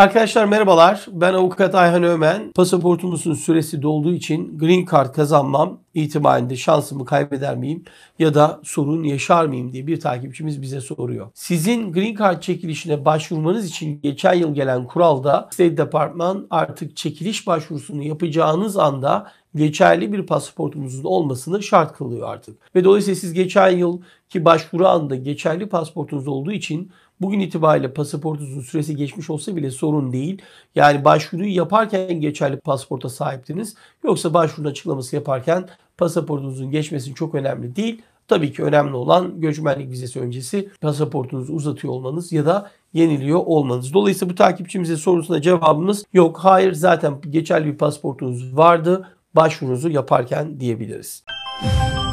Arkadaşlar merhabalar. Ben avukat Ayhan Ömen. Pasaportumuzun süresi dolduğu için green card kazanmam itibarinde şansımı kaybeder miyim ya da sorun yaşar mıyım diye bir takipçimiz bize soruyor. Sizin green card çekilişine başvurmanız için geçen yıl gelen kuralda State Department artık çekiliş başvurusunu yapacağınız anda geçerli bir pasaportumuzun olmasını şart kılıyor artık. Ve dolayısıyla siz geçen yıl ki başvuru anda geçerli pasaportunuz olduğu için Bugün itibariyle pasaportunuzun süresi geçmiş olsa bile sorun değil. Yani başvuruyu yaparken geçerli pasaporta sahiptiniz. Yoksa başvurun açıklaması yaparken pasaportunuzun geçmesi çok önemli değil. Tabii ki önemli olan göçmenlik vizesi öncesi pasaportunuzu uzatıyor olmanız ya da yeniliyor olmanız. Dolayısıyla bu takipçimizin sorusuna cevabımız yok. Hayır zaten geçerli bir pasaportunuz vardı. Başvurunuzu yaparken diyebiliriz. Müzik